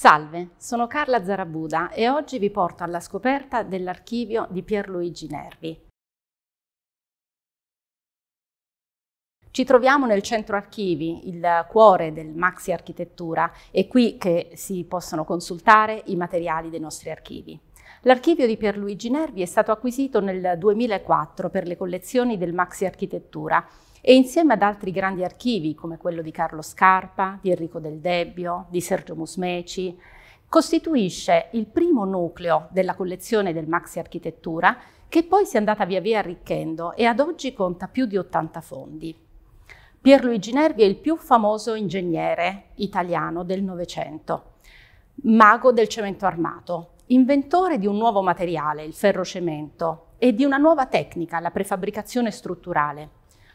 Salve, sono Carla Zarabuda e oggi vi porto alla scoperta dell'archivio di Pierluigi Nervi. Ci troviamo nel centro archivi, il cuore del maxi architettura, è qui che si possono consultare i materiali dei nostri archivi. L'archivio di Pierluigi Nervi è stato acquisito nel 2004 per le collezioni del Maxi Architettura e insieme ad altri grandi archivi come quello di Carlo Scarpa, di Enrico Del Debbio, di Sergio Musmeci, costituisce il primo nucleo della collezione del Maxi Architettura che poi si è andata via via arricchendo e ad oggi conta più di 80 fondi. Pierluigi Nervi è il più famoso ingegnere italiano del Novecento, mago del cemento armato, inventore di un nuovo materiale, il ferrocemento, e di una nuova tecnica, la prefabbricazione strutturale.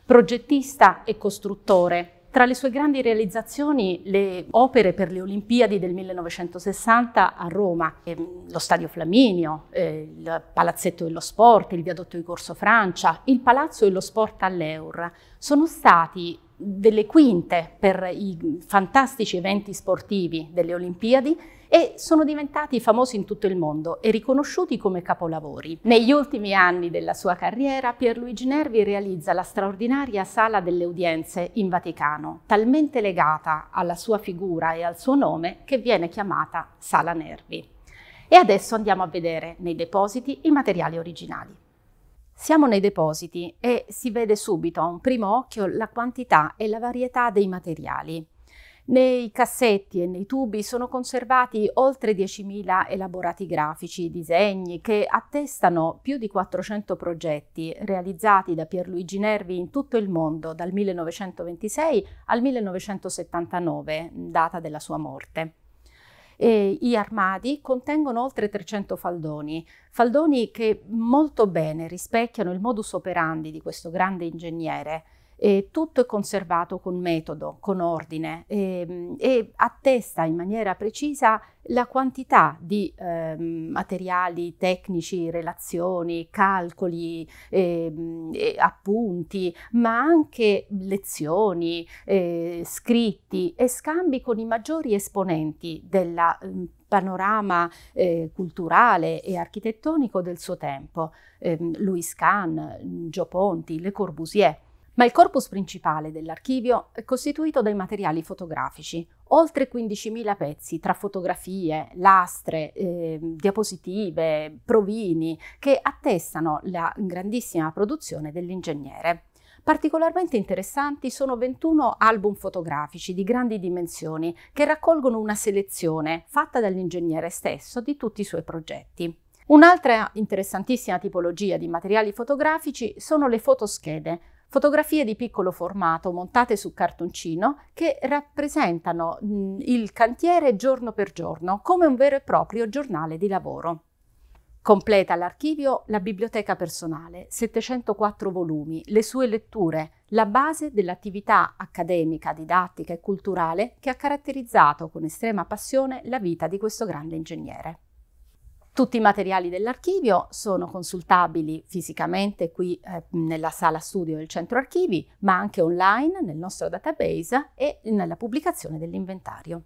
Progettista e costruttore, tra le sue grandi realizzazioni le opere per le Olimpiadi del 1960 a Roma, ehm, lo Stadio Flaminio, eh, il Palazzetto dello Sport, il Viadotto di Corso Francia, il Palazzo dello Sport all'Eur, sono stati delle quinte per i fantastici eventi sportivi delle Olimpiadi e sono diventati famosi in tutto il mondo e riconosciuti come capolavori. Negli ultimi anni della sua carriera Pierluigi Nervi realizza la straordinaria Sala delle Udienze in Vaticano, talmente legata alla sua figura e al suo nome che viene chiamata Sala Nervi. E adesso andiamo a vedere nei depositi i materiali originali. Siamo nei depositi e si vede subito a un primo occhio la quantità e la varietà dei materiali. Nei cassetti e nei tubi sono conservati oltre 10.000 elaborati grafici, disegni che attestano più di 400 progetti realizzati da Pierluigi Nervi in tutto il mondo dal 1926 al 1979, data della sua morte gli armadi contengono oltre 300 faldoni, faldoni che molto bene rispecchiano il modus operandi di questo grande ingegnere e tutto è conservato con metodo, con ordine e, ehm, e attesta in maniera precisa la quantità di eh, materiali tecnici, relazioni, calcoli, eh, appunti, ma anche lezioni, eh, scritti e scambi con i maggiori esponenti del ehm, panorama eh, culturale e architettonico del suo tempo, ehm, Louis Kahn, Gio Ponti, Le Corbusier. Ma il corpus principale dell'archivio è costituito dai materiali fotografici, oltre 15.000 pezzi tra fotografie, lastre, eh, diapositive, provini, che attestano la grandissima produzione dell'ingegnere. Particolarmente interessanti sono 21 album fotografici di grandi dimensioni che raccolgono una selezione fatta dall'ingegnere stesso di tutti i suoi progetti. Un'altra interessantissima tipologia di materiali fotografici sono le fotoschede, fotografie di piccolo formato montate su cartoncino che rappresentano il cantiere giorno per giorno come un vero e proprio giornale di lavoro. Completa l'archivio la biblioteca personale, 704 volumi, le sue letture, la base dell'attività accademica, didattica e culturale che ha caratterizzato con estrema passione la vita di questo grande ingegnere. Tutti i materiali dell'archivio sono consultabili fisicamente qui eh, nella sala studio del centro archivi, ma anche online nel nostro database e nella pubblicazione dell'inventario.